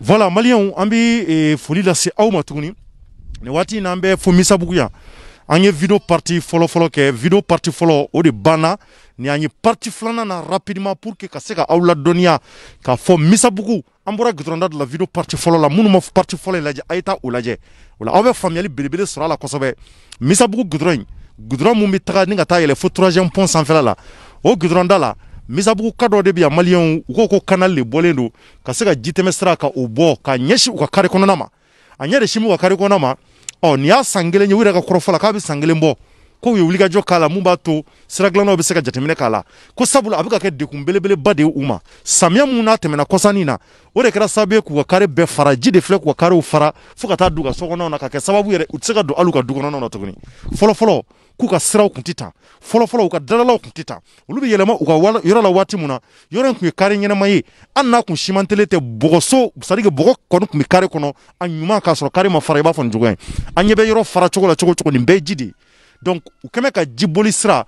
voilà maliyɛnw an be eh, foli lase aw ma tuguni nin waati in na an bɛ fo misabugu yan an ye video parti fɔlɔfɔlɔ kɛ video parti fɔlɔ o de banna nin an ye parti filanan na rapidement pour que ka se ka aw ladɔnniya k'a fɔ misabugu an bɔra gidɔrɔnda de la video parti fɔlɔ la minnu ma parti fɔlɔ in lajɛ a ye taa o lajɛ o aw bɛ faamuyali belebele sɔrɔ a la kosɛbɛ misabugu gidɔrɔn in gidɔrɔn min bɛ taga ni ka taa yɛlɛ fo troisième pont sanfɛla la o gidɔrɔnda la misabugu ka dɔ de bɛ yan maliyɛnw u ko ko kanali le bɔlen don ka se ka jitɛmɛsira ka o bɔ ka ɲɛsin u ka kari kɔnɔna ma a ɲɛ de sin b'u ka kari kɔnɔna ma ɔ nin y'a san kelen ye u yɛrɛ ka kɔrɔfɔ la k'a bɛ san kelen bɔ k'u ye wulikajɔ k'a la mun b'a to siragilannaw bɛ se ka jateminɛ k'a la ko sabula a bɛ ka kɛ degun belebeleba de ye u ma samiya minnu n'a tɛmɛna kɔsannin na o de kɛra sababu ye k'u ka kari bɛɛ fara ji de filɛ k'u ka kariw fara fo ka taa du ka sokɔnɔnaw na ka kɛ sababu yɛrɛ u tɛ se ka don hali u ka dukɔnɔnaw na tuguni fɔlɔfɔlɔ k'u ka siraw tun tɛ tan fɔlɔfɔlɔ u ka dadalaw tun tɛ tan olu bɛ yɛlɛma u ka yɔrɔ la waati min na yɔrɔ in tun ye kari ɲɛnama ye hali n'a tun simantelen tɛ bɔgɔso c'est à dire bɔgɔ kɔni tun bɛ kari kɔnɔ a ɲuman k'a sɔrɔ kari ma fara i b'a fɔ nin cogo in an ɲɛ bɛ yɔrɔ fara cogo la cogo o cogo nin bɛɛ ye ji de ye u kɛmɛ ka jiboli sira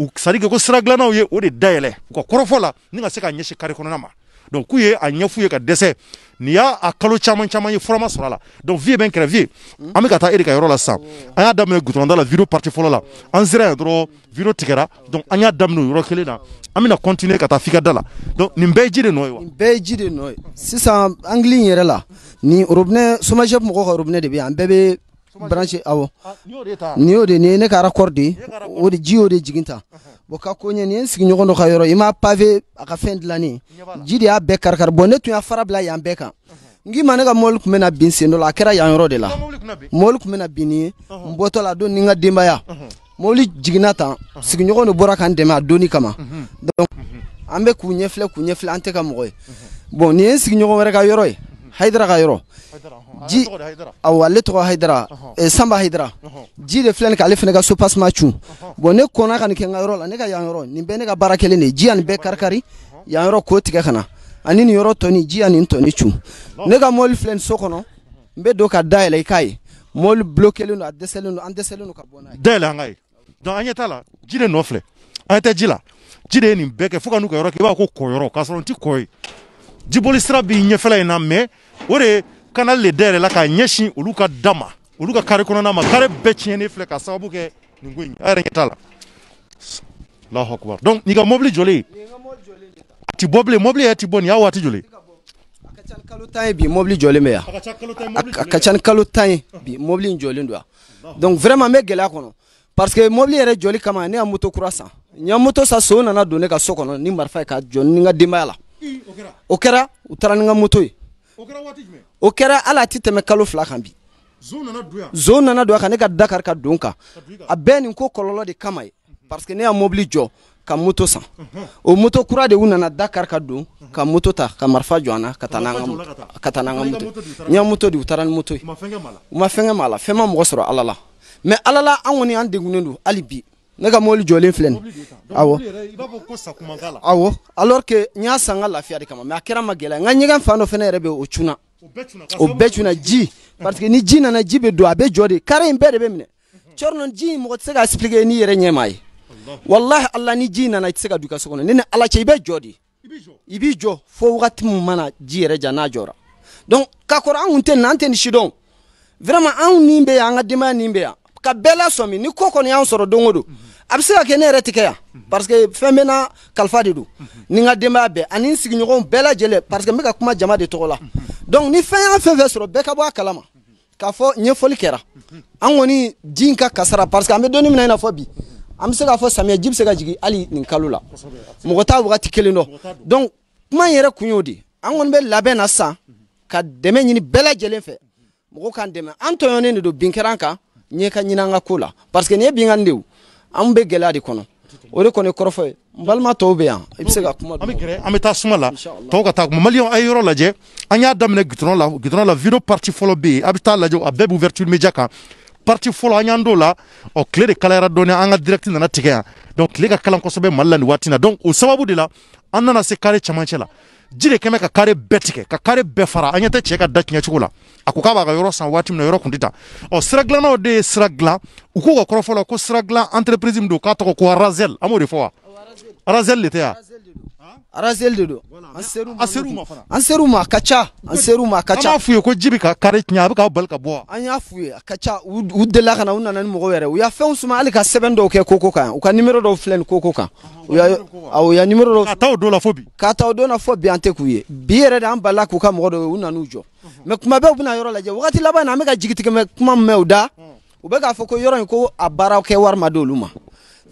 u c'est ko sira dilannaw ye o de dayɛlɛ u ka kɔrɔfɔ la ni ka se ka ɲɛsin kari kɔnɔna ma donc k'u ye a ɲɛfu ye ka dɛsɛ ni y'a a kalo caman caman ye fura sɔrɔ la donc vie bɛ n kɛrɛ vie an bɛ ka taa e de ka yɔrɔ la sisan an y'a daminɛ gudɔrɔnda la video partie fɔlɔ la an sera yan dɔrɔn video tigɛra donc an y'a daminɛ o yɔrɔ kelen na an bɛna continuer ka taa f'i ka da la donc nin bɛɛ ye ji de nɔ ye wa. nin bɛɛ ye ji de nɔ ye sisan angili in yɛrɛ la nin robinet somagep mɔgɔw ka robinet de eh bɛ yan an bɛɛ bɛ branche awɔ ah, nin y'o de nin ye ne ka rapport de ye o de ji y'o de jigin ta bɔn ka ko ɲɛ nin ye n sigiɲɔgɔn dɔ ka yɔrɔ i ma pave a ka fɛn dilannen ji de y'a bɛɛ karikari bɔn ne tun y'a fara bila yan bɛɛ kan n k'i ma ne ka mɔbili tun bɛna bin sen dɔ la a kɛra yan yɔrɔ de la mɔbili tun bɛna bin nin ye n bɔtɔ la don ni n ka denbaya mɔbili jiginna tan sigiɲɔgɔn de bɔra ka n dɛmɛ a donni kama donc an bɛ k'u ɲɛfilɛ k'u ɲɛfilɛ an tɛ ka mɔgɔ ye bɔn nin ye n sigiɲɔgɔn wɛrɛ ka yɔrɔ ye haydara uh-huh. uh-huh. uh-huh. eh, ka yɔrɔ ji awɔ ale tɔgɔ haydara sanba haydara ji de filɛ nin k'ale fana ka so pasuma cun bɔn ne kɔnna ka nin kɛ n ka yɔrɔ la ne ka yan yɔrɔ nin bɛɛ ne ka baara kelen de ye ji ya nin bɛɛ karikari yan yɔrɔ k'o tigɛ ka na ani nin yɔrɔ tɔ ji ya nin tɔ cun ne ka mɔbili filɛ nin so kɔnɔ n bɛ don ka dayɛlɛ i k'a ye mɔbili bulokelen don a dɛsɛlen don an dɛsɛlen don ka bɔ n'a ye dayɛlɛ an ka ye donc an ɲɛ t'a la ji de nɔ an tɛ ji la ji de ye nin bɛɛ kɛ fo ka n'u ka yɔrɔ kɛ i b'a ko kɔyɔrɔ k'a sɔrɔ n ti kɔ ye jiboli sira bi ɲɛfɛla in na mɛ o de kanali le dayɛlɛla k'a ɲɛsin olu ka da ma olu ka kare kɔnɔna ma kare bɛɛ tiɲɛnen filɛ ka sababu kɛ nin ko a yɛrɛ ɲɛ t'a la allahu akbar donc n'i ka mobili jɔlen a ti bɔ bilen mobili yɛrɛ ti bɔ nin y'a waati joli ka ca kalo tan ye bi mobili jɔlen bɛ yan a ka ca kalo tan ye mobili jɔlen don yan donc vraiment n bɛ gɛlɛya kɔnɔ parce que mobili yɛrɛ jɔli kama ne y'a moto kura san n y'a moto san so nana don ne ka so kɔnɔ ni marifa ye ka jɔ ni n ka denbaya la o kɛra u taara ni ka moto ye o kɛra hali a tɛ tɛmɛ kalo fila kan bi zo nana don a kan ne ka dakari ka don kan a bɛɛ nin ko kɔlɔlɔ de kama ye mhm. parce ne y'a mobili jɔ ka moto san o moto kura de u nana dakari ka don mhm. ka moto ta ka marifa jɔ an ka taa n'an ka moto n y'a moto di u taara ni moto ye u ma fɛnkɛ m'a la fɛn ma mɔgɔ sɔrɔ ala la mɛ ala la an kɔni an degunnen don hali bi ne ka mobili jɔlen filɛ ni alors que n y'a san lafiya de kama mais a kɛra ma gɛlɛya n ɲɛgɛn fan dɔ fɛnɛ yɛrɛ bɛ o cunna o bɛɛ cunna ji parce ni ji nana ji bɛ don a bɛ jɔ de kare in bɛɛ de bɛ minɛ mhm. cɔrinɔ ji mɔgɔ tɛ se ka expliquer n'i yɛrɛ ɲɛ ye walahi ala ni ji nana i tɛ se ka don ka so kɔnɔ ne ni ala cɛ i bɛ jɔ de i b'i jɔ fo wagati min mana ji yɛrɛ ja n'a jɔra donc ka kɔrɔ an tun tɛ nin tɛ nin si vraiment anw ni bɛ yan an ka denbaya ni bɛ yan ka bɛɛ lasɔmi ni ko kɔni y'an sɔrɔ don o don a bɛ se ka kɛ ne yɛrɛ tɛ kɛ yan parce que fɛn bɛ na kalifa de don ni n ka denbaya bɛɛ ani n sigiɲɔgɔnw bɛɛ lajɛlen parce que n bɛ ka kuma jama de tɔgɔ la donc ni fɛn y'an fɛn fɛn sɔrɔ bɛɛ ka bɔ a kalama k'a fɔ ɲɛfɔli kɛra an kɔni ji in ka kasara parce que an bɛ donni min na i n'a fɔ bi an bɛ se k'a fɔ samiyɛ ji bɛ se ka jigin hali nin kalo la mɔgɔ t'a wagati kelen dɔn donc kuma in yɛrɛ kun y'o de an kɔni bɛ labɛn na sisan ka dɛmɛ ɲini bɛɛ lajɛlen fɛ mɔgɔw k'an dɛmɛ an tɔɲɔnnen de don bin kɛra an kan n ye ka ɲini an ka ko la parce que nin ye binkanni de ye o an bɛ gɛlɛya de kɔnɔ o de kɔni kɔrɔfɔ ye balima tɔw bɛ yan i bɛ se ka kuma an bɛ taa suma la tɔw ka taa kuma maliyɛn a ye yɔrɔ lajɛ an y'a daminɛ gudɔrɔn la gudɔrɔn la video parti fɔlɔ bɛ yen a bɛ taa lajɛ a bɛɛ b'u media kan parti fɔlɔ an y'an t'o la ɔ tile de kalayara dɔɔni an ka direct nana tigɛ yan donc tile ka kalan kosɛbɛ mali la nin waati na donc o sababu de la an nana se carré camancɛ la ji de kɛmɛ ka carré bɛɛ tigɛ ka carré bɛɛ fara an ɲɛ tɛ cɛ ka da tiɲɛ cogo la a k'a b'a ka yɔrɔ san waati min oh, na yɔrɔ kun tɛ ɔ sira dilannaw de ye sira dilan u k'u ka kɔrɔfɔ la ko sira dilan entreprise min do k'a tɔgɔ ko Razel an b'o de fɔ wa razel tɛ yan. razel de don. An ser'u ma. An ser'u ma fana. a ka ca. An ser'u ma a ka ca. An b'a f'u ko ji ka kari tiɲɛ a bɛ k'aw bali ka bɔ An y'a f'u a ka ca u delila ka na u nana ni mɔgɔw yɛrɛ u y'a fɛnw suma hali ka sɛbɛn dɔw kɛ koko kan u ka numéro dɔw filɛ nin koko kan u y'a awɔ u y'a numéro dɔw k'a taa o don na fo bi k'a taa o don na fo bi an tɛ k'u ye bi yɛrɛ de an balila k'u ka mɔgɔ dɔw ye u nan'u jɔ mais kuma bɛɛ u bɛna yɔrɔ lajɛ wagati laban na an bɛ ka jigitigɛmɛ kuma min mɛn u da u bɛ k'a fɔ ko yɔrɔ in ko a baara kɛ wari ma d'olu ma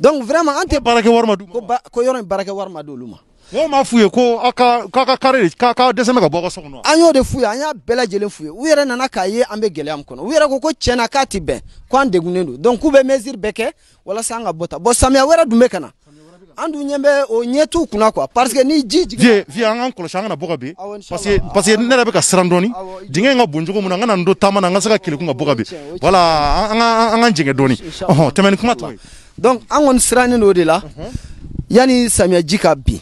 donc vraiment an tɛ baarakɛ d'u ko ko yɔrɔ in baarakɛ wari ma d'olu ma. n'o ko aw ka k'a kare k'a ka dɛsɛ ka bɔ aw ka de f'u ye an y'a bɛɛ lajɛlen nana k'a ye an bɛ gɛlɛya min kɔnɔ ko ko tiɲɛ k'a ti bɛn k'an degunnen donc k'u bɛ mesure bɛɛ kɛ walasa an ka bɔ tan bon samiya wɛrɛ dun o ɲɛ t'u kunna parce que ni ji jigin. vieux vieux an k'an kɔlɔsi an kana parce que parce que ne yɛrɛ bɛ ka siran dɔɔni dingɛ in na an kana n to taama na an ka se ka kelekun ka bɔ ka bin kuma tɔ donc an kɔni sirannen o de la mhm. yanni samiya ji ka bin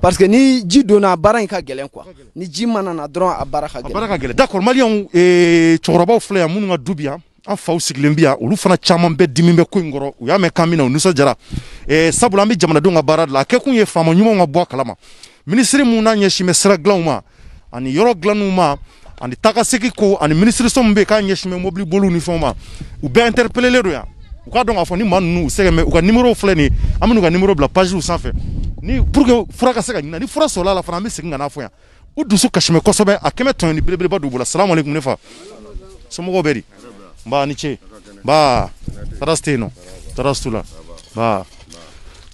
parce que ni ji donna baara in ka gɛlɛn quoi ni ji manana dɔrɔn a baara ka gɛlɛn ka gɛlɛn d'accord maliyɛnw ee filɛ yan minnu ka du bi an faw sigilen bi olu fana caman bɛɛ dimi bɛ ko in kɔrɔ u y'a mɛn kan min na u nisɔndiyara ee sabula an bɛ jamanadenw ka baara de la a kɛ kun ye faama ɲumanw ka bɔ a kalama minisiri minnu n'a ɲɛsin bɛ sira dilanw ma ani yɔrɔ dilanw ma ani taga ko ani minisiriso min bɛ k'a ɲɛsin bɛ mobili boliw ni fɛnw ma u bɛɛ interpellelen don yan u k'a dɔn k'a fɔ ni maa ninnu u sɛgɛn u ka numéro filɛ nin ye an bɛ n'u ka numéro bila pagew sanfɛ ni pour que fura ka se ka ɲina ni fura sɔrɔla la fana an bɛ segin ka n'a fɔ yan u dusu kasimɛ kosɛbɛ a kɛmɛ tɔɲɔni belebeleba don bolo salamu aleykum ne fa somɔgɔw bɛ di n ni ce n ba taras yen nɔ taras t'u la n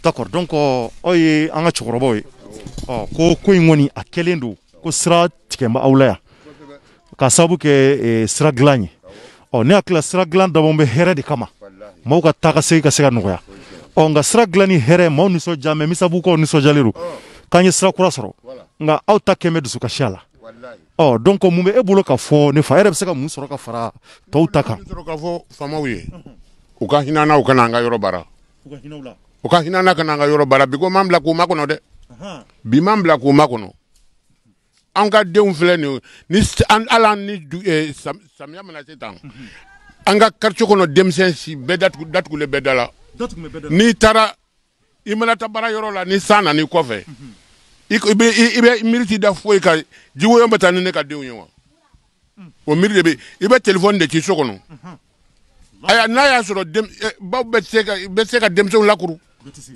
d'accord donc aw oh, ye an ka cɛkɔrɔbaw ye oh, ɔ ko ko in kɔni a kɛlen don ko sira tigɛ n bɛ aw la yan k'a sababu kɛ eh, sira dilan ye oh, ɔ ne hakili la sira dilan dabɔ bɛ hɛrɛ de kama maaw ka taa ka segin ka se ka nɔgɔya ɔ nka sira dilan ni hɛrɛ maaw nisɔndiya mɛ misabugukaw nisɔndiyalen don k'an ye sira kura sɔrɔ nka aw ta kɛn bɛ dusukasiya la ɔ oh, donc mun bɛ e bolo ka fɔ ne fa yɛrɛ bɛ eh, se ka mun sɔrɔ ka fara tɔw ta kan. u ka hinɛ an an ka yɔrɔ baara u m'an bila k'u makɔnɔ dɛ bi m'an bila k'u makɔnɔ an ka denw filɛ nin ni hali ni samiya mana se tan mhm. an ka quartier kɔnɔ denmisɛn si bɛɛ datugu datugulen bɛɛ da la n'i taara i mana ta baara yɔrɔ la ni san nan'i kɔfɛ i bɛ i bɛ miiri t'i da foyi kan jiwoyɔ bɛ taa ni ne ka denw ye wa o miiri de bɛ i bɛ telefɔni de k'i so kɔnɔ ayiwa n'a y'a sɔrɔ baw bɛ se ka bɛ se ka denmisɛnw lakuru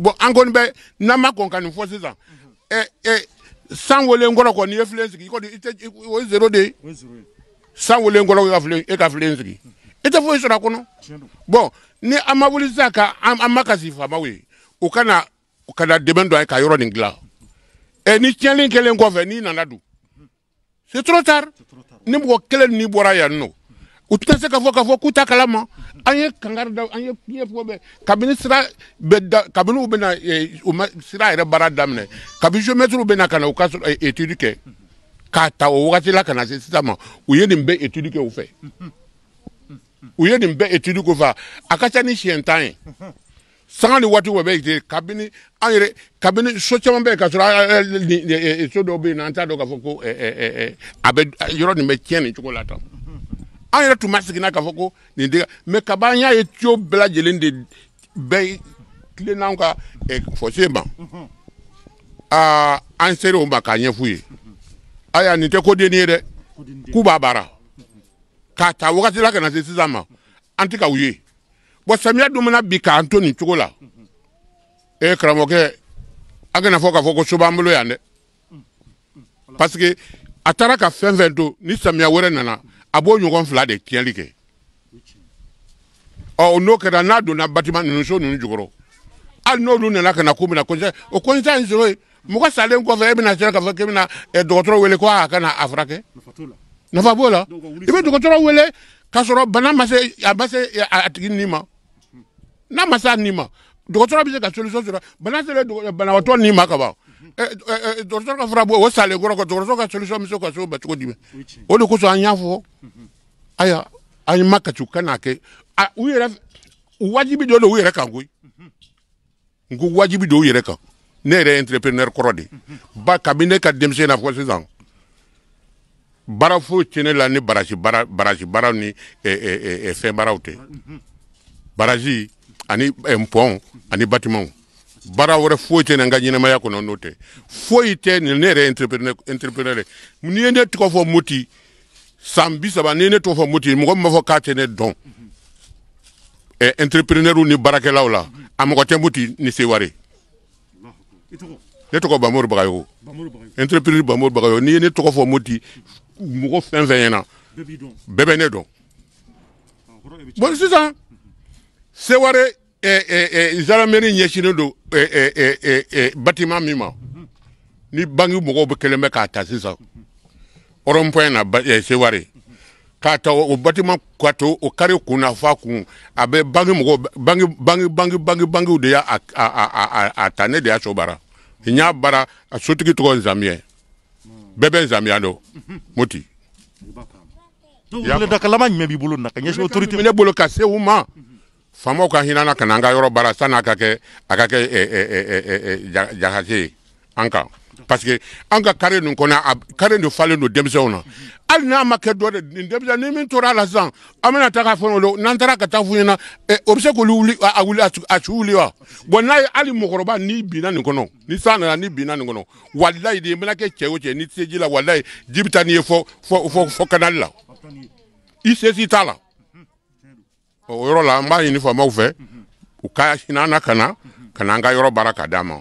bɔn an kɔni bɛ n'an ma kɔn ka nin fɔ sisan ɛ ɛ san welen kɔrɔ kɔni i ye filen sigi i kɔni i tɛ o ye zero de ye san welen kɔrɔ e ka filen e ka filen sigi. i tɛ foyi sɔrɔ a kɔnɔ bɔn ni an ma wuli sisan ka an ma kasi faamaw ye u kana u kana dɛmɛ don a ye ka yɔrɔ nin dilan ɛ ni tiɲɛli kɛlen kɔfɛ n'i nana dun c'est trop tard ni mɔgɔ kelen n'i bɔra yan nɔ u tɛna se ka fɔ k'a fɔ k'u t'a kalama an ye kankari da an ye diɲɛ fɔ bɛɛ kabini sira bɛ da kabini u bɛna u ma sira yɛrɛ baara daminɛ kabini géomètre bɛna ka na u ka étude kɛ k'a ta o wagati la ka na se sisan ma u ye nin bɛɛ étude kɛ u fɛ. u ye nin bɛɛ etude ko fa a ka ca ni siɲɛ tan ye sanga ni waati bɛɛ bɛ kabini an yɛrɛ kabini so caman bɛ yen ka sɔrɔ so dɔw bɛ yen an t'a dɔn k'a fɔ ko a bɛ yɔrɔ nin bɛ tiɲɛ nin cogo la tan an yɛrɛ tun ma na k'a fɔ ko nin tɛ mɛ kaba an y'a ye tuyo bɛɛ lajɛlen de bɛɛ tilenna anw ka fɔsen ma aa an ser'o ma k'a ɲɛf'u ye ayiwa nin tɛ ko deni ye dɛ k'u b'a baara E, k'a ta wagati la ka na se sisan ma an tɛ ka u ye bɔn samiya dun mana bin k'an to nin cogo la ee karamɔgɔkɛ an kana fɔ k'a fɔ ko so b'an bolo yan dɛ paseke a taara ka fɛn fɛn to ni samiya wɛrɛ nana a b'o ɲɔgɔn fila de tiɲɛli kɛ ɔ n'o kɛra n'a donna batima ninnu so ninnu jukɔrɔ hali n'olu nana ka na k'u bɛna kɔnsɛn o kɔnsɛn in sɔrɔ yen mɔgɔ salen kɔfɛ e bɛna se k'a fɔ k'e bɛna e dɔgɔtɔrɔ wele ko a kana a furakɛ nafa b'o la i bɛ dɔgɔtɔrɔ wele k'a sɔrɔ bana ma se a ma se a tigi ni ma n'a ma se a ni ma dɔgɔtɔrɔ bɛ se ka solution sɔrɔ bana selen banabaatɔ ni ma ka ban mhm. eh, eh, eh, dɔgɔtɔrɔ ka fura bɔ o salen kɔrɔ ka dɔgɔtɔrɔ ka solution bɛ se ka se o ma cogo di o de kosɔn an y'a fɔ mhm. ayiwa an ma kasi u ka n'a kɛ u yɛrɛ wajibi dɔ don u yɛrɛ kan koyi mhm. n ko wajibi don u yɛrɛ kan ne yɛrɛ ye entrepreneur kɔrɔ de ba kabini ne ka denmisɛn na fɔ sisan baara foyi tɛ ne la ni barasi baara barasi baara ni fɛn baaraw tɛ barazi ani pɔn ani batimaw baara wɛrɛ foyi tɛ na n ka ɲɛnɛmaya kɔnɔ n'o tɛ foyi tɛ ne yɛrɛ entrepreneur n'i ye ne tɔgɔ fɔ moti san bi saba n'i ye ne tɔgɔ fɔ moti mɔgɔ min b'a fɔ k'a tɛ ne dɔn entrepreneurw ni baarakɛlaw la a mɔgɔ tɛ moti ni seware ne tɔgɔ bamori bagayogo entrepreneur bamori bagayogo n'i ye ne tɔgɔ fɔ moti mɔgɔ fɛn fɛn ɲɛna bɛɛ bɛ ne dɔn ah, bon sisan seware zarameri ɲɛsinen don batima min ma ni bangi mɔgɔw bɛ kelen bɛ k'a ta sisan ɔrɔnpɔɲɛ na seware k'a ta o batima ka to o kari kun na fa kun a bɛ bangi mɔgɔ bangi bangi bangi bangi bangiw de y'a a ta ne de y'a so bara n y'a bara a sotigi tɔgɔ ye nzamiyɛ bɛɛ bɛ nzamiya dɔ moti ladaka laban jumɛn b'i bolo na ka ɲɛsin autorité ne bolo ka se u ma faamaw ka hinɛ na ka na an ka yɔrɔ baara san'a ka kɛ a ka kɛ jahase ye an kan parce que an ka kare nin kɔnɔ kare de falen don denmisɛnw na hali n'a ma kɛ dɔ de nin denmisɛn ni min tora a la sisan an bɛna taa k'a fɔ olu n'an taara ka taa f'u ɲɛna ɛ o bɛ se k'olu wuli a wuli a su wuli wa bɔn n'a ye hali mɔgɔkɔrɔba n'i binna nin kɔnɔ ni san nana n'i binna nin kɔnɔ walayi de i mana kɛ cɛ o cɛ n'i tɛ ji la walayi ji bɛ taa n'i ye fɔ fɔ fɔ fɔ kanali la i sesi t'a la o yɔrɔ la an b'a ɲini faamaw fɛ u ka hinɛ an na ka na ka na an ka yɔrɔ baara k'a d'an ma.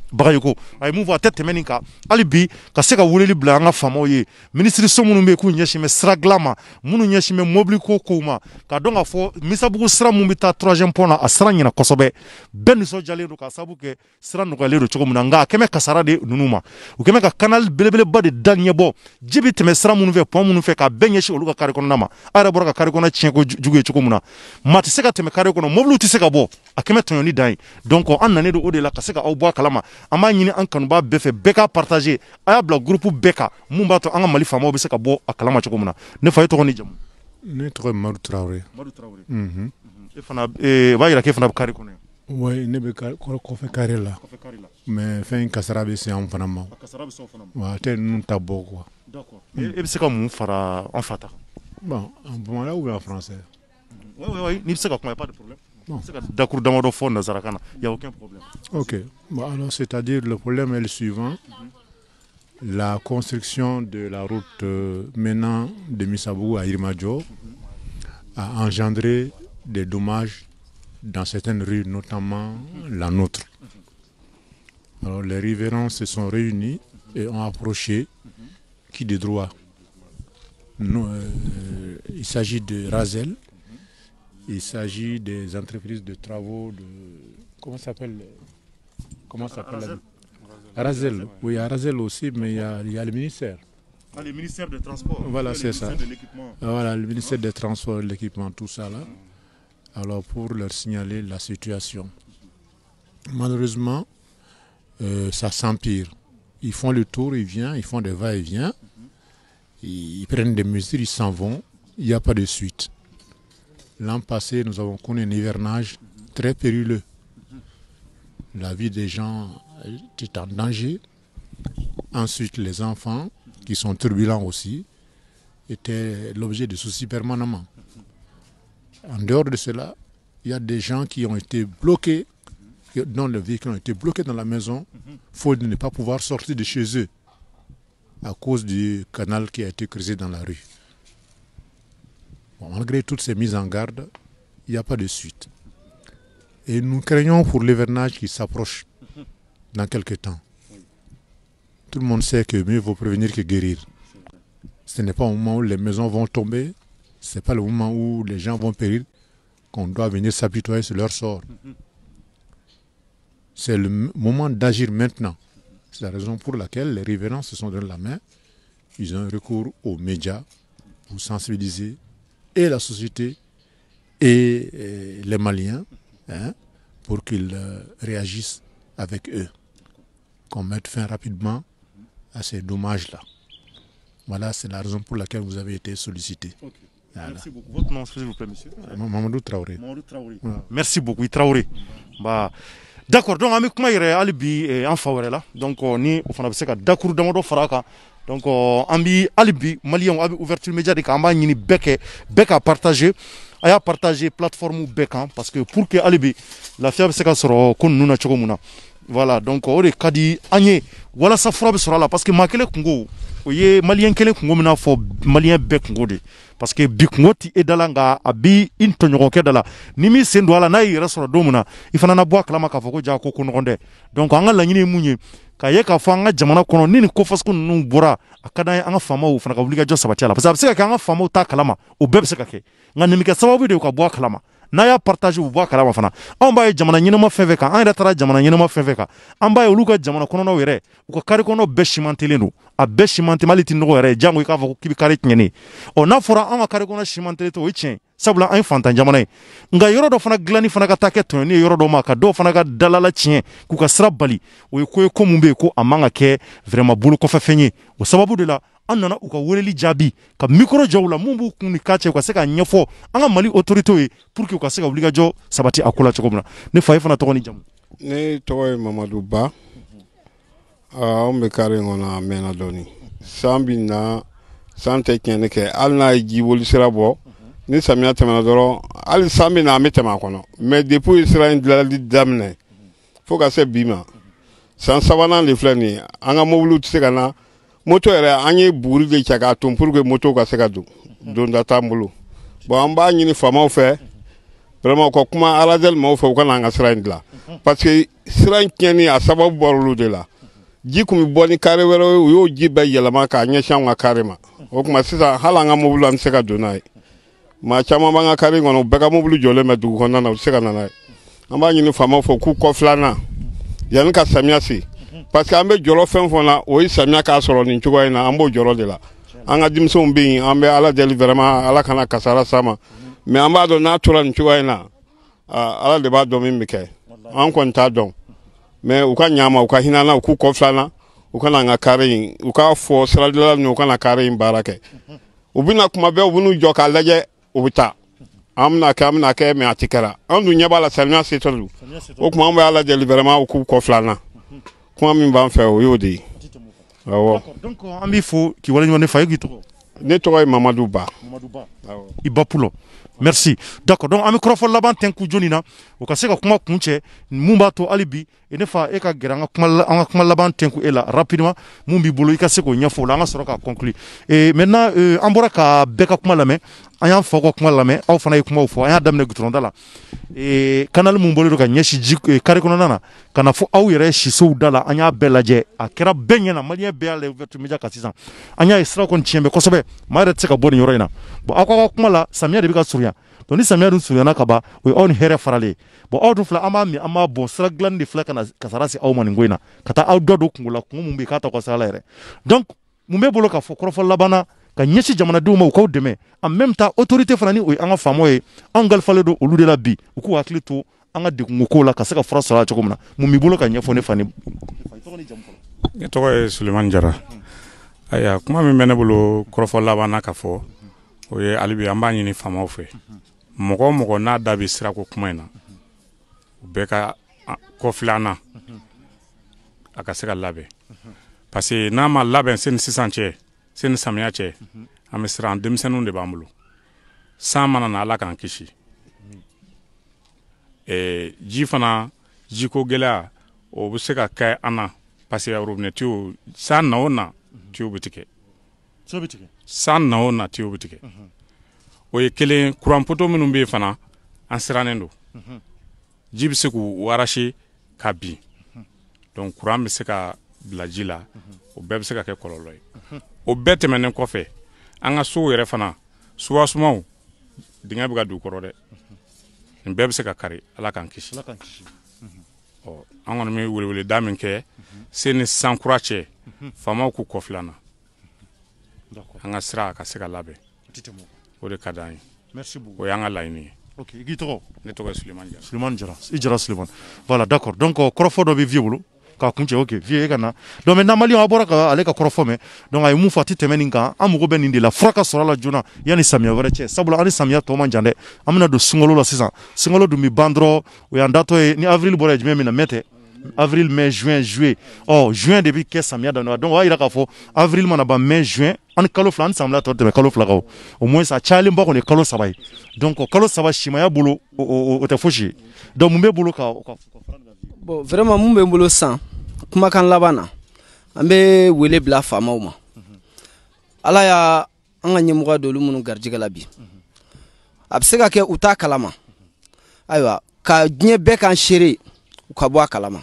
bagayoko a ye mun fɔ a tɛ tɛmɛ nin kan hali bi ka se ka weleli bila an ka faamaw ye minisiriso minnu bɛ yen k'u ɲɛsin bɛ sira dilan ma minnu ɲɛsin bɛ mobiliko kow ma k'a dɔn k'a fɔ misabugu sira min bɛ taa troisième pont na a sira ɲɛna kosɛbɛ bɛɛ nisɔndiyalen don k'a sabu kɛ sira nɔgɔyalen don cogo min na nka a kɛmɛ kasara de ninnu ma u kɛmɛ ka canal belebeleba de da ɲɛbɔ ji bɛ tɛmɛ sira minnu fɛ pont minnu fɛ k'a bɛɛ ɲɛsin olu ka carré kɔnɔna ma a yɛrɛ bɔra ka carré kɔnɔ tiɲɛ kojugu ye cogo min na maa tɛ se ka tɛmɛ carré kɔnɔ mobiliw tɛ se ka bɔ a kɛmɛ tɔɲɔli dan ye donc an nanen don o de la ka se ka aw bɔ a kalama an b'a ɲini an kanuba bɛɛ fɛ bɛɛ k'a partager a y'a bila groupe bɛɛ kan mun b'a to an ka Mali faamaw bɛ se ka bɔ a kalama cogo min na ne fa e tɔgɔ ni jamu ne tɔgɔ ye Madu Traoré Madu Traoré unhun e fana ee eh, o b'a yira k'e fana bɛ carré kɔnɔ yan oui ne bɛ kɔfɛ carré la kɔfɛ carré la mais fɛn in kasara bɛ se anw fana ma a kasara bɛ se aw fana ma wa a tɛ ninnu ta bɔ quoi d'accord mm. e, e bɛ se ka mun fara an fa ta kan bon en bamanankan ou en français oui oui oui n'i bɛ se ka kuma y a pas de problème D'accord, Il n'y a aucun problème. Ok. alors, c'est-à-dire, le problème est le suivant. La construction de la route euh, menant de Missabou à Irmajo a engendré des dommages dans certaines rues, notamment la nôtre. Alors, les riverains se sont réunis et ont approché qui des droits. Euh, il s'agit de Razel il s'agit des entreprises de travaux de. Comment s'appelle Comment s'appelle Razel. Oui, Arazel aussi, mais il y, a, le ministère. Ah, le ministère des Transports. Voilà, c'est ça. Ah, voilà, le ministère des Transports, l'équipement, tout ça là. Alors, pour leur signaler la situation. Malheureusement, euh, ça s'empire. Ils font le tour, ils viennent, ils font des va-et-vient. ils prennent des mesures, ils s'en vont. Il n'y a pas de suite. L'an passé, nous avons connu un hivernage très périlleux. La vie des gens était en danger. Ensuite, les enfants, qui sont turbulents aussi, étaient l'objet de soucis permanemment. En dehors de cela, il y a des gens qui ont été bloqués, dont le véhicules ont été bloqués dans la maison, faute de ne pas pouvoir sortir de chez eux à cause du canal qui a été creusé dans la rue malgré toutes ces mises en garde, il n'y a pas de suite. Et nous craignons pour l'hivernage qui s'approche dans quelques temps. Tout le monde sait que mieux vaut prévenir que guérir. Ce n'est pas au moment où les maisons vont tomber, ce n'est pas le moment où les gens vont périr qu'on doit venir s'apitoyer sur leur sort. C'est le moment d'agir maintenant. C'est la raison pour laquelle les riverains se sont donné la main. Ils ont recours aux médias pour sensibiliser, et la société et, euh, les Maliens hein, pour qu'ils euh, réagissent avec eux, qu'on mette fin rapidement à ces dommages-là. Voilà, c'est la raison pour laquelle vous avez été sollicité. Merci beaucoup. Votre nom, s'il vous plaît, monsieur euh, Mamadou Traoré. Mamadou Traoré. Ah, merci beaucoup, Traoré. Bah, D'accord, donc, on a mis comment il en Donc, on est au fond de la cas. D'accord, donc euh, an alibi hali bi maliyɛnw ouverture média de campagnes ni bec bec à partager a partager plateforme bec hein parce que pour que alibi la lafiya se ka kon nuna chokomuna na voilà donc o de ka di an ye walasa fura parce que maa kelen kungo malien ye maliyɛn mena kungo malien n'a fɔ de parce que bi et Dalanga e da la nka a bi i tɔɲɔgɔnkɛ da la ni min sen don a n'a y'i yɛrɛ na k'a ja ko donc angala ni laɲini k'a ye k'a fɔ an ka jamana kɔnɔ ni nin kofasugu ninnu bɔra a ka d'an ye an ka faamaw fana ka wulikajɔ sabati a la parce que a bɛ se ka kɛ an ka faamaw t'a kalama o bɛɛ bɛ se ka kɛ nka nin bɛ kɛ sababu de ye u ka bɔ a kalama n'a y'a partage u bɔ a kalama fana anw b'a ye jamana ɲɛnama fɛn fɛn kan an yɛrɛ taara jamana ɲɛnama fɛn fɛn kan an b'a ye olu ka jamana kɔnɔnaw yɛrɛ u ka kari kɔnɔ bɛɛ simantelen don a bɛɛ simantelen hali ti nɔgɔ yɛrɛ jango i k'a fɔ k'i bɛ kari tiɲɛnen ɔ n'a fɔra anw ka kari kɔnɔ simantelen tɛ o ye tiɲɛ sabula an ye fantan jamana ye nka yɔrɔ dɔ fana dilanni fana ka taa kɛ tɔɲɔni ye yɔrɔ dɔ ma ka dɔw fana ka dalala tiɲɛ k'u ka sira bali o ye ko ye ko min bɛ yen ko a man ka kɛ vraiment bolo kɔfɛ fɛn ye o sababu de la an nana u ka weleli jaabi ka mikro jɔ la mun b'u kun ni ka cɛ u ka se ka ɲɛfɔ an ka mali otoritew ye pour que u ka se ka wulikajɔ sabati a ko la cogo min na ne fa ye fana tɔgɔ ni jamu ne tɔgɔ ye mamadu ba anw ah, bɛ kare kɔnɔ a mɛnna dɔɔni san bi na san tɛ tiɲɛni kɛ hali n'a ye ji woli sira bɔ ni samiya tɛmɛna dɔrɔn hali san bɛ an bɛ tɛmɛ a kɔnɔ mɛ depuis ye sira in daminɛ fo ka se bi ma san sabanan de filɛ nin an ka mobiliw tɛ se ka na moto yɛrɛ an ye buguri de cɛ k'a ton pour que moto ka se ka don donda t'an bolo bon an b'a ɲini faamaw fɛ vraiment ka kuma aladeli maw fɛ u ka an ka sira in dila parce que sira in tiɲɛni a sababu bɔr'olu de la ji kun bɛ bɔ ni kare wɛrɛ ye u y'o ji bɛɛ yɛlɛma k'a ɲɛsin anw ka kare ma o tuma sisan hali an ka mobili an tɛ se ka don n'a ye maa caman b'an ka kare in kɔnɔ u bɛɛ ka mobili jɔlen bɛ dugu kɔnɔna na u tɛ se ka na n'a ye an b'a ɲini faamaw fɛ k'u kɔ yanni ka samiya se parce que an bɛ jɔrɔ fɛn fɛn na o ye samiya k'a sɔrɔ nin cogoya in na an b'o jɔrɔ de la an ka denmisɛnw bɛ yen an bɛ ala deli vɛrɛma ala kana kasara s'a ma mɛ an b'a dɔn n'a tora nin cogoya in na ala de b'a dɔn min bɛ kɛ an kɔni t'a dɔn mɛ u ka ɲa u ka hinɛ an u k'u kɔfilana filɛ an na u kana an ka kare in u k'a fɔ siradilanla ninnu u kana kare in baara kɛ u bɛna kuma bɛɛ u bɛ n'u jɔ k'a lajɛ u bɛ taa an bɛna kɛ an bɛna kɛ mɛ a ti kɛra an dun ɲɛ b'a la samiya setɔ don o tuma an bɛ ala deli vraiment u k'u kɔ kuma min b'an fɛ o y'o de ye awɔ donc an b'i fo k'i waleɲuman ne fa ye k'i tɔgɔ ne tɔgɔ ye mamadu ba mamadu ba awɔ i ba pulɔ merci d'accord donc an bɛ kɔrɔfɔ laban tɛnku joni na o ka se ka kuma mun b'a to hali bi e ne fa e ka gɛrɛ an ka kuma laban tenku e la rapidement mun b'i bolo i e ka se k'o ɲɛfɔ o la an ka sɔrɔ k'a conclure e, maintenant ee an bɔra ka bɛɛ ka kuma lamɛn an y'an faw ka kuma lamɛn aw fana ye kumaw fɔ an y'a daminɛ gudɔrɔnda la ee kanali mun bɔlen don ka ɲɛsin ji ee kari kɔnɔna na ka na fɔ aw yɛrɛ sisow da la an y'a bɛɛ lajɛ a kɛra bɛɛ ɲɛna maliyɛn bɛɛ y'a lajɛ ouverture media kan sisan an y'a ye sira kɔni tiɲɛ bɛ kosɛbɛ maa yɛrɛ e tɛ se ka bɔ nin yɔrɔ in na bon aw ka kuma la samiya de bɛ ka surunya donc ni samiya dun surunyana kaba ban o ye aw ni hɛrɛ faralen bɔn aw dun filɛ an b'a min an b'a bɔn sira dilanni de filɛ ka kasara se aw ma nin ko in na ka taa aw dɔ don kungo la kungo min bɛ k'a t'aw ka sira la yɛrɛ donc mun bɛ bolo k'a fɔ kɔrɔfɔ labana ka ɲɛsin jamanadenw ma u k'aw dɛmɛ en même temps autorité fana ni o ye an ka faamaw ye anw kalifalen don olu de la bi u k'u hakili to an ka degunko ko la ka se ka fura sɔrɔ la cogo min na mun b'i bolo ka ɲɛfɔ ne fa ni ne tɔgɔ ye sulemani jara ayiwa kuma min bɛ ne bolo kɔrɔfɔ labana na ka fɔ o ye halibi an b'a ɲini faamaw fɛ mɔgɔ o mɔgɔ n'a da bɛ sirako kuma in na u bɛɛ ka kɔfilanan a ka se ka labɛn parce que n'a ma labɛn sani sisan cɛ sani samiya cɛ an bɛ siran denmisɛnninw de b'an bolo san mana na ala k'an kisi eh, ji fana jiko gɛlɛya o bɛ se ka kɛ an na parce que robinet tiyo san na o na tiyo bɛ tigɛ san na o na tiyo bɛ tigɛ o ye kelen kuranpoto minnu bɛ yen fana an sirannen don ji bɛ se k'u warase ka bin donc kuran bɛ se ka bila ji la o bɛɛ bɛ se ka kɛ kɔlɔlɔ ye o bɛɛ tɛmɛnen kɔfɛ an ka sow yɛrɛ fana suwasumaw dingɛ bɛ ka don u kɔrɔ dɛ nin bɛɛ bɛ se ka kari ala k'an kisi ɔ an kɔni bɛ weleweleda min kɛ se ni sankura cɛ faamaw k'u kɔfilan na an ka sira a ka se ka labɛn o de ka d'an ye merci beaucoup o y'an ka laɲini ye ok i k'i tɔgɔ ne tɔgɔ ye suleman jara suleman jara i jara suleman voilà d'accord donc euh, kɔrɔfɔ dɔ bɛ vie bolo k'a kuncɛ ok vie e ka na donc maintenant maliyɛn aw bɔra ka ale ka kɔrɔfɔ mɛn donc a ye mun fɔ a tɛ tɛmɛ nin kan an mago bɛ nin de la fura ka sɔrɔ a la joona yanni samiya wɛrɛ cɛ sabula an ni samiya tɔ man jan dɛ an bɛna don sunkalo la sisan sunkalo dun bɛ ban dɔrɔn o y'an datɔ ye ni avril bɔra ye jumɛn min na mɛ tɛ avril mai juin juillet ɔ oh, juin de bi kɛ samiya daminɛ donc o b'a yira k'a fɔ avril mana ban mai juin ani kalo fila ani san fila tɔ tɛmɛ kalo fila kan o au moins a cayalenba kɔni ye kalo saba ye donc kalo saba simaya bolo o tɛ fosi ye donc mun bɛ bolo ka bon vraiment mun bɛ n bolo sisan kumakan laban na an bɛ wele bila faamaw ma ala y'a an ka ɲɛmɔgɔ dɔ olu minnu garijɛgɛ la bi mhm. a bɛ se ka kɛ u t'a kalama ayiwa ka diɲɛ bɛɛ kan seere u ka bɔ a kalama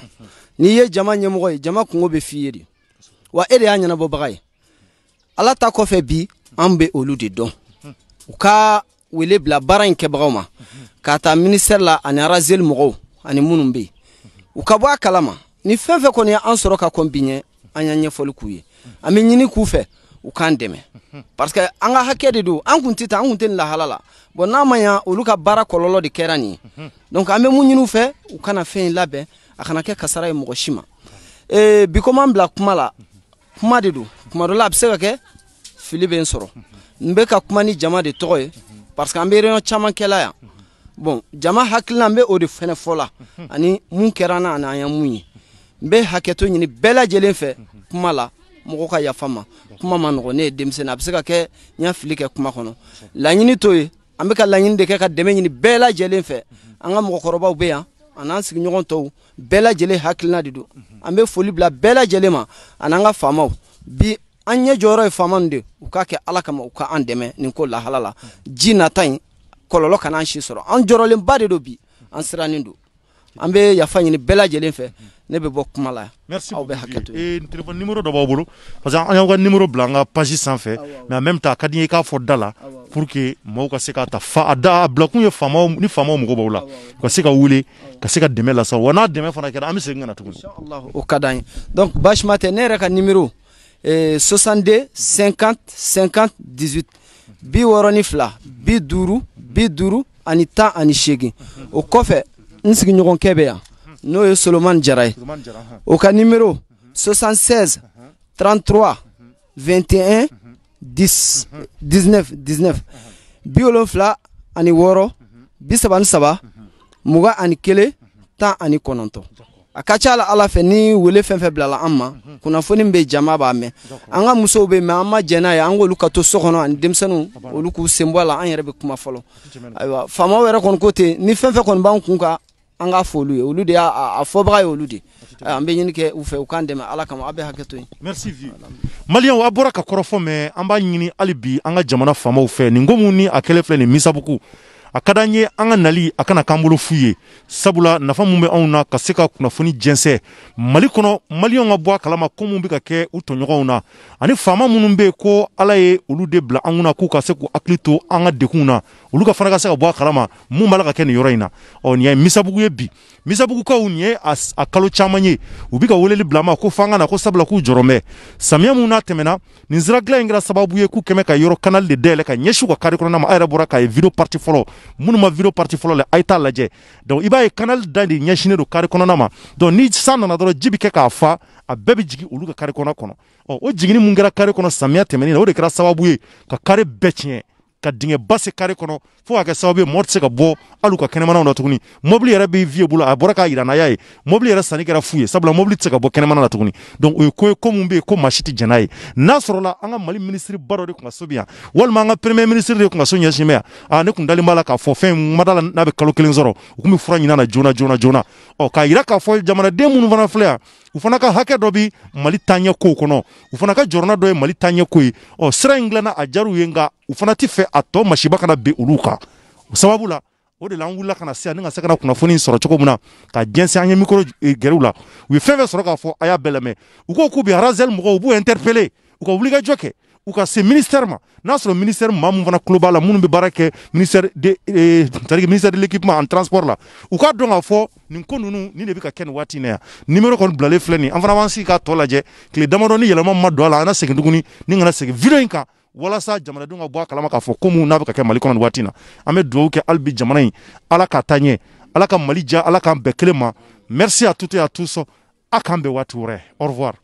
n'i ye jama ɲɛmɔgɔ ye jama kungo bɛ f'i ye de wa e de y'a ɲɛnabɔbaga ye ala ta kɔfɛ bi an bɛ olu de dɔn u ka wele bila baara in kɛbagaw ma k'a ta minisɛri la ani arazeli mɔgɔw ani minnu bɛ yen u ka bɔ a kalama ni fɛn fɛn kɔni y'an sɔrɔ ka kɔn bi ɲɛ an y'an ɲɛfɔli k'u ye an bɛ ɲini k'u fɛ u k'an dɛmɛ parce an ka hakɛ de don an kun tɛ an kun tɛ nin lahala la n'a ma ɲa olu ka baara kɔlɔlɔ de kɛra nin ye donc an bɛ mun ɲini fɛ u kana fɛn in labɛn a kana kɛ kasara ye mɔgɔ si ma ee bi bila kuma la kuma de don kuma dɔ la a bɛ se ka kɛ fili bɛ n sɔrɔ n bɛ ka kuma ni jama de tɔgɔ ye parce an bɛ réunion caman kɛla yan bon jama hakilina n bɛ o de fɛnɛ fɔ ani mun kɛra na ani an ye mun ye n bɛ hakɛto ɲini bɛɛ lajɛlen fɛ kuma la mɔgɔ ka yafa ma kuma ma nɔgɔ ne ye denmisɛnnin a bɛ se ka kɛ n y'a fili kɛ kuma kɔnɔ laɲini to ye an bɛ ka laɲini de kɛ ka dɛmɛ ɲini bɛɛ lajɛlen fɛ mhm. an ka mɔgɔkɔrɔbaw bɛ yan an'an sigiɲɔgɔn tɔw bɛɛ lajɛlen hakilina de don mhm. an bɛ foli bila bɛɛ lajɛlen ma an'an ka faamaw bi an ɲɛ jɔyɔrɔ ye faama de u k'a kɛ ala kama u ka an dɛmɛ nin ko lahala la mhm. ji nata in kɔlɔlɔ kana an si sɔrɔ an jɔrɔlenba de don bi an sirannen don an bɛ yafa ɲini bɛɛ lajɛlen fɛ ne bɛ bɔ kuma la merci aw bɛ hakɛto ee téléphone numéro dɔ b'aw bolo parce que an y'aw ka numéro bila an ka page sanfɛ mais en même temps a ka di n ye i k'a fɔ da la pour que mɔgɔw ka se k'a ta fa a da a bilakun ye faamaw ni faamaw mago b'aw la u ka se ka wuli ka se ka dɛmɛ lase wa n'a dɛmɛ fana kɛra an bɛ segin ka na tuguni o ka d'an ye donc basima tɛ ne yɛrɛ ka numéro eh, 62 50 50 18 bi wɔɔrɔ ni fila bi duuru bi duuru ani tan ani seegin o kɔfɛ n sigiɲɔgɔnkɛ bɛ yan n'o ye solomani jara ye uh-huh. o ka nimero 76 33 21 10 19 19 bi wolonfila ani wɔɔrɔ uh-huh. bi saba ni uh-huh. saba mugan ani kelen tan ani kɔnɔntɔn a ka ca la ala fɛ ni wele fɛn fɛn bilala an ma kunnafoni bɛ jama b'a mɛn an ka musow bɛ mɛn an ma jɛn n'a ye an k'olu ka to so kɔnɔ ani denmisɛnninw olu k'u sen bɔ a la an yɛrɛ bɛ kuma fɔlɔ ayiwa faamaw yɛrɛ kɔni ko ten ni fɛn fɛn kɔni b'an kun kan an ka foli ye olu de y'a fɔbaga ye olu de an bɛ ɲini kɛ u fɛ u k'an dɛmɛ ala kama aw bɛ hakɛ to yen. merci vieux maliyɛnw a bɔra ka kɔrɔfɔ mɛ an b'a ɲini hali bi an ka jamana faamaw fɛ nin ko mun ni a kɛlen filɛ nin misabugu a ka d'an ye an ka nali a kana k'an bolo fu ye sabula nafa min bɛ anw na ka se ka kunnafoni jɛnsɛ mali kɔnɔ maliyɛnw ka bɔ a kalama ko min bɛ ka kɛ u tɔɲɔgɔnw na ani faama minnu bɛ yen ko ala ye olu de bila an kunna k'u ka se k'u hakili to an ka degunw na olu ka fana ka se ka bɔ a kalama mun b'a la ka kɛ nin yɔrɔ in na ɔ nin ye misabugu ye bi misabugukaw nin ye a kalo caman ye u bɛ ka weleli bila ma ko f'an ka na ko sabula k'u jɔrɔ bɛ samiya min n'a tɛmɛna nin sira dilan in kɛra sababu ye k'u kɛmɛ ka yɔrɔ kanali de dayɛlɛ ka ɲɛsin u ka kari kɔnɔna ma a yɛrɛ bɔra k'a ye video parti fɔlɔ minnu ma video parti fɔlɔ la a ye taa lajɛ donc i b'a ye kanali da de ɲɛsinnen don kari kɔnɔna ma donc ni san nana dɔrɔn ji bi kɛ k'a fa a bɛɛ bi jigin olu ka kari kɔnɔ kɔnɔ ɔ oh, o jiginni mun kɛra kari kɔnɔ samiya tɛmɛnen na o de kɛra sababu ye ka kari bɛɛ tiɲɛ ka dingɛ ba se kare kɔnɔ fo ka kɛ sababu ye mɔɔ tɛ se ka bɔ hali ka kɛnɛmanaw na tuguni mobili yɛrɛ bɛ vie bolo a bɔra k'a yira n'a y'a ye mobili yɛrɛ sanni kɛra fu ye sabula mobili tɛ se ka bɔ kɛnɛmana na tuguni donc o ye ko ye ko min bɛ yen ko maa si tɛ jɛn n'a ye n'a sɔrɔla an ka mali minisiri ba dɔ de tun ka so bɛ yan walima an ka premier ministre de tun ka so ɲɛsin bɛ yan aa ne tun dalen b'a la k'a fɔ fɛn in ma da la n'a bɛ kalo kelen sɔrɔ u tun bɛ fura ɲin'a na joona joona joona ɔ k'a yira k'a fɔ jamanaden minnu fana filɛ yan u fana ka hakɛ dɔ bi mali taɲɛ kow kɔnɔ u fana ka jɔrɔna dɔ ye mali taɲɛ ko ye ɔ sira in dilanna a jar'u ye nka u fana ti fɛ a tɔ masiba kana ben olu kan o sababu la o de la an wulila kana se ani ka se kana kunnafoni sɔrɔ cogo min na ka jɛnsɛn an ye mikro ee, gɛrɛw la u ye fɛn fɛn sɔrɔ k'a fɔ a y'a bɛɛ lamɛn u ko k'u bɛ arazɛli mɔgɔw u b'u interpele u ka wulikajɔ kɛ u ka se ministère ma n'a sɔrɔ ministère maa min fana tulo b'a la minnu bɛ baara kɛ ministère de eh, ee, c'est ministère de l'équipement en transport la u k'a dɔn k'a fɔ nin ko ninnu nin de bɛ ka kɛ nin waati in na yan numéro kɔni bilalen filɛ nin an fana b'an sigi k'a tɔ lajɛ tile damadɔ ni yɛlɛma ma don a la an na segin tuguni ni kana segin video in kan walasa jamanadenw ka bɔ a kalama k'a fɔ komu n'a bɛ ka kɛ mali kɔnɔ ni waati na an bɛ duwaw kɛ hali jamana in ala k'a ta ɲɛ ala ka mali ja ala k'an bɛɛ kelen ma merci à toutes et à tous a k'an bɛ waati wɛrɛ au revoir